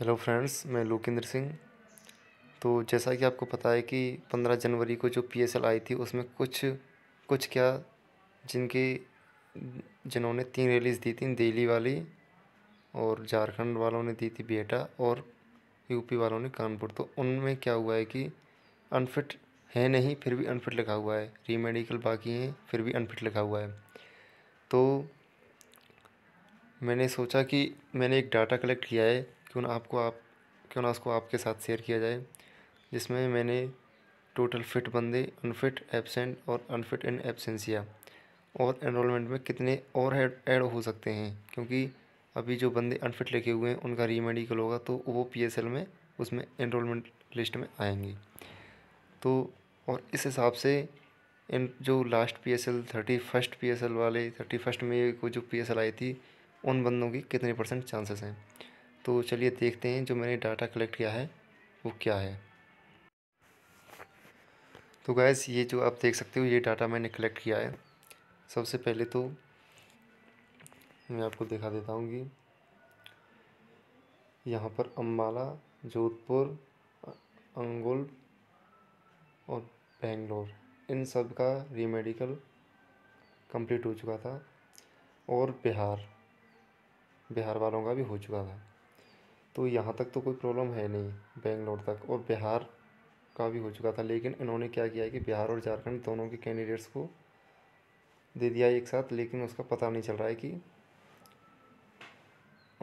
hello friends मैं लोकेंद्र सिंह तो जैसा कि आपको पता है कि 15 जनवरी को जो पीएसएल आई थी उसमें कुछ कुछ क्या जिनके जिन्होंने तीन रैलीस दी थी दिल्ली वाली और झारखंड वालों ने दी थी बेटा और यूपी वालों ने कानपुर तो उनमें क्या हुआ है कि अनफिट है नहीं फिर भी अनफिट लिखा हुआ है रीमेडिकल बाकी हैं फिर भी अनफिट लिखा हुआ है तो मैंने सोचा कि मैंने एक डाटा कलेक्ट किया है क्यों ना आपको आप क्यों ना उसको आपके साथ शेयर किया जाए जिसमें मैंने टोटल फिट बंदे अनफिट एबसेंट और अनफिट इन एबसेंसिया और एनरोलमेंट में कितने और ऐड हो सकते हैं क्योंकि अभी जो बंदे अनफिट लिखे हुए हैं उनका रीमेडिकल होगा तो वो पीएसएल में उसमें एनरोलमेंट लिस्ट में आएंगे तो और इस हिसाब से इन जो last P S L thirty first P S L वाले थर्टी फर्स्ट में को जो पी एस एल आई थी उन बंदों की कितने परसेंट चांसेस हैं तो चलिए देखते हैं जो मैंने डाटा कलेक्ट किया है वो क्या है तो गैस ये जो आप देख सकते हो ये डाटा मैंने कलेक्ट किया है सबसे पहले तो मैं आपको दिखा देता हूँ कि यहाँ पर अम्बाला जोधपुर अंगुल और बेंगलोर इन सब का रीमेडिकल कंप्लीट हो चुका था और बिहार बिहार वालों का भी हो चुका था तो यहाँ तक तो कोई प्रॉब्लम है नहीं बेंगलोर तक और बिहार का भी हो चुका था लेकिन इन्होंने क्या किया है कि बिहार और झारखंड दोनों के कैंडिडेट्स को दे दिया एक साथ लेकिन उसका पता नहीं चल रहा है कि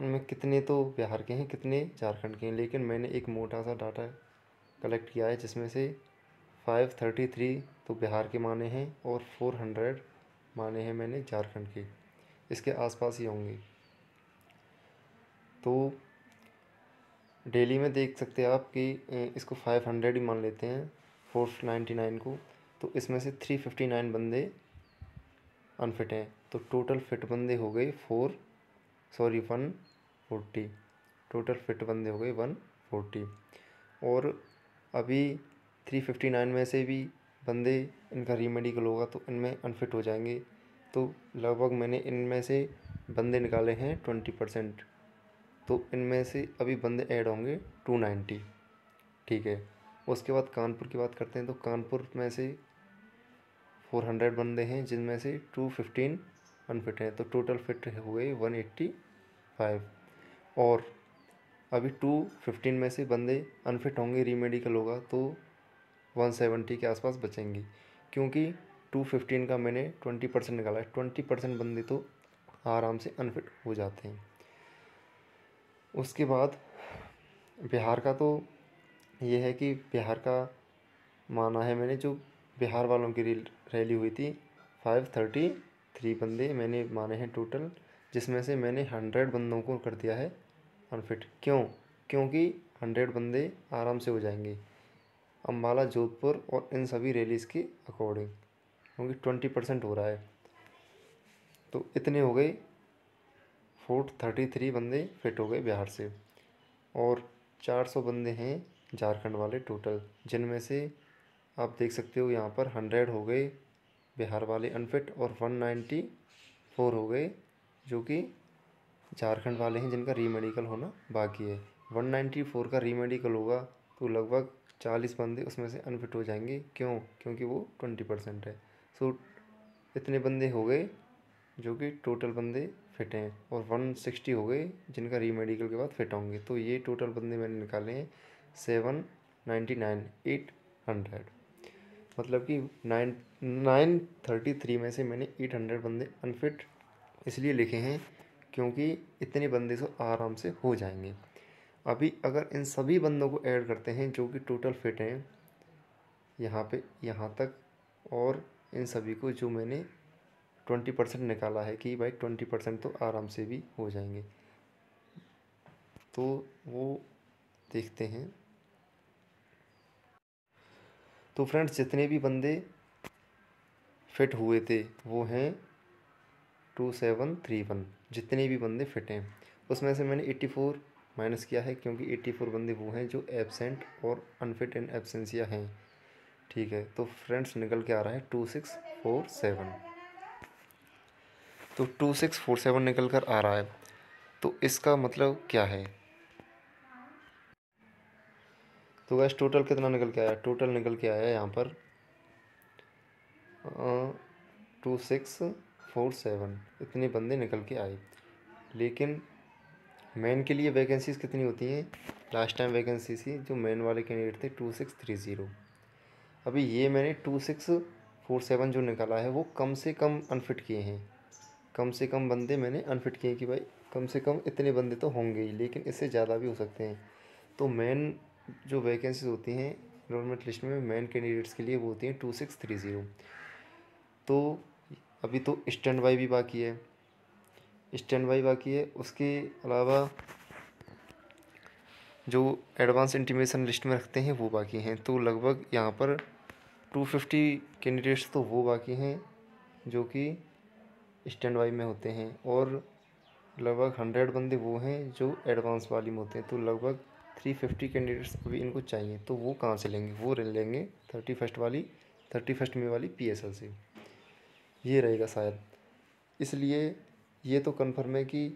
उनमें कितने तो बिहार के हैं कितने झारखंड के हैं लेकिन मैंने एक मोटा सा डाटा कलेक्ट किया है जिसमें से फाइव थर्टी थ्री तो बिहार के माने हैं और फोर हंड्रेड माने हैं मैंने झारखंड के इसके आसपास ही होंगे तो डेली में देख सकते हैं आप कि इसको फाइव हंड्रेड ही मान लेते हैं फोर नाइन्टी नाइन को तो इसमें से थ्री फिफ्टी नाइन बंदे अनफिट हैं तो टोटल फिट बंदे हो गए four sorry one forty total fit बंदे हो गए वन फोर्टी और अभी थ्री फिफ्टी नाइन में से भी बंदे इनका रीमेडिकल होगा तो इनमें अनफिट हो जाएंगे तो लगभग मैंने इनमें से बंदे निकाले हैं ट्वेंटी परसेंट तो इनमें से अभी बंदे ऐड होंगे टू नाइन्टी ठीक है उसके बाद कानपुर की बात करते हैं तो कानपुर में से फोर हंड्रेड बंदे हैं जिनमें से टू फिफ्टीन अनफिट हैं तो टोटल फिट हुए वन एट्टी फाइव और अभी टू फिफ्टीन में से बंदे अनफिट होंगे रीमेडिकल होगा तो वन सेवेंटी के आसपास बचेंगे क्योंकि टू फिफ्टीन का मैंने ट्वेंटी परसेंट निकाला है ट्वेंटी परसेंट बंदे तो आराम से अनफिट हो जाते हैं उसके बाद बिहार का तो ये है कि बिहार का माना है मैंने जो बिहार वालों की रैली हुई थी फाइव थर्टी थ्री बंदे मैंने माने हैं टोटल जिसमें से मैंने हंड्रेड बंदों को कर दिया है अनफिट क्यों क्योंकि हंड्रेड बंदे आराम से हो जाएंगे अम्बाला जोधपुर और इन सभी रैलीज़ के अकॉर्डिंग क्योंकि ट्वेंटी परसेंट हो रहा है तो इतने हो गए फूट थर्टी थ्री बंदे फिट हो गए बिहार से और चार सौ बंदे हैं झारखंड वाले टोटल जिनमें से आप देख सकते हो यहाँ पर हंड्रेड हो गए बिहार वाले अनफिट और वन नाइन्टी फोर हो गए जो कि झारखंड वाले हैं जिनका रीमेडिकल होना बाकी है वन नाइन्टी फोर का रीमेडिकल होगा तो लगभग चालीस बंदे उसमें से अनफिट हो जाएंगे क्यों क्योंकि वो ट्वेंटी परसेंट है सो इतने बंदे हो गए जो कि टोटल बंदे फिट हैं और वन सिक्सटी हो गए जिनका री मेडिकल के बाद फिट होंगे तो ये टोटल बंदे मैंने निकाले हैं seven ninety nine eight hundred मतलब कि नाइन नाइन थर्टी थ्री में से मैंने एट हंड्रेड बंदे अनफिट इसलिए लिखे हैं क्योंकि इतने बंदे से तो आराम से हो जाएंगे अभी अगर इन सभी बंदों को ऐड करते हैं जो कि टोटल फिट हैं यहाँ पे यहाँ तक और इन सभी को जो मैंने ट्वेंटी परसेंट निकाला है कि भाई ट्वेंटी परसेंट तो आराम से भी हो जाएंगे तो वो देखते हैं तो फ्रेंड्स जितने भी बंदे फिट हुए थे वो हैं टू सेवन थ्री वन जितने भी बंदे फिट हैं उसमें से मैंने एट्टी फोर माइनस किया है क्योंकि एट्टी फोर बंदे वो हैं जो एबसेंट और अनफिट इन एबसेंसिया हैं ठीक है तो फ्रेंड्स निकल के आ रहा है टू सिक्स फोर सेवन तो टू सिक्स फोर सेवन निकल कर आ रहा है तो इसका मतलब क्या है तो वैसे टोटल कितना निकल के आया टोटल निकल के आया यहाँ पर टू सिक्स फोर सेवन इतने बंदे निकल के आए लेकिन मैन के लिए वैकेंसीज कितनी होती हैं लास्ट टाइम वैकेंसी थी जो मैन वाले कैंडिडेट थे टू सिक्स थ्री ज़ीरो अभी ये मैंने टू सिक्स फोर सेवन जो निकाला है वो कम से कम अनफिट किए हैं कम से कम बंदे मैंने अनफिट किए कि भाई कम से कम इतने बंदे तो होंगे ही लेकिन इससे ज़्यादा भी हो सकते हैं तो मेन जो वैकेंसीज होती हैं गवर्नमेंट लिस्ट में मेन कैंडिडेट्स के लिए वो होती हैं टू सिक्स थ्री ज़ीरो तो अभी तो स्टैंड बाई भी बाकी है स्टैंड बाई बाकी है उसके अलावा जो एडवांस इंटीमेशन लिस्ट में रखते हैं वो बाकी हैं तो लगभग यहाँ पर टू फिफ्टी कैंडिडेट्स तो वो बाकी हैं जो कि स्टैंड बाई में होते हैं और लगभग हंड्रेड बंदे वो हैं जो एडवांस वाली में होते हैं तो लगभग थ्री फिफ्टी कैंडिडेट्स अभी इनको चाहिए तो वो कहाँ से लेंगे वो लेंगे थर्टी फर्स्ट वाली थर्टी फर्स्ट में वाली पी एस एल से ये रहेगा शायद इसलिए ये तो कन्फर्म है कि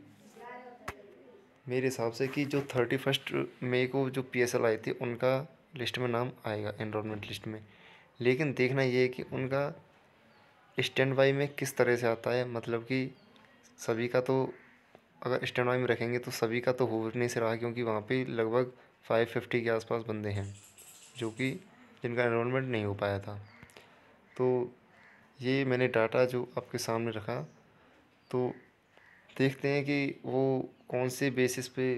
मेरे हिसाब से कि जो थर्टी फर्स्ट मई को जो पी एस एल आए थे उनका लिस्ट में नाम आएगा एनरोलमेंट लिस्ट में लेकिन देखना ये है कि उनका स्टैंड बाई में किस तरह से आता है मतलब कि सभी का तो अगर स्टैंड बाई में रखेंगे तो सभी का तो हो नहीं से रहा क्योंकि वहाँ पे लगभग फाइव फिफ्टी के आसपास बंदे हैं जो कि जिनका इनमेंट नहीं हो पाया था तो ये मैंने डाटा जो आपके सामने रखा तो देखते हैं कि वो कौन से बेसिस पे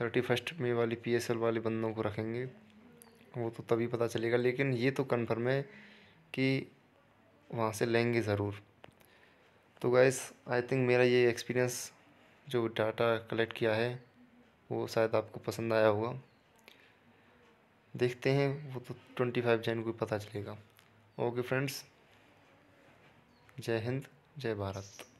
थर्टी फर्स्ट में वाली पी वाले बंदों को रखेंगे वो तो तभी पता चलेगा लेकिन ये तो कन्फर्म है कि वहाँ से लेंगे ज़रूर तो गैस आई थिंक मेरा ये एक्सपीरियंस जो डाटा कलेक्ट किया है वो शायद आपको पसंद आया होगा देखते हैं वो तो ट्वेंटी फाइव जैन को पता चलेगा ओके फ्रेंड्स जय हिंद जय भारत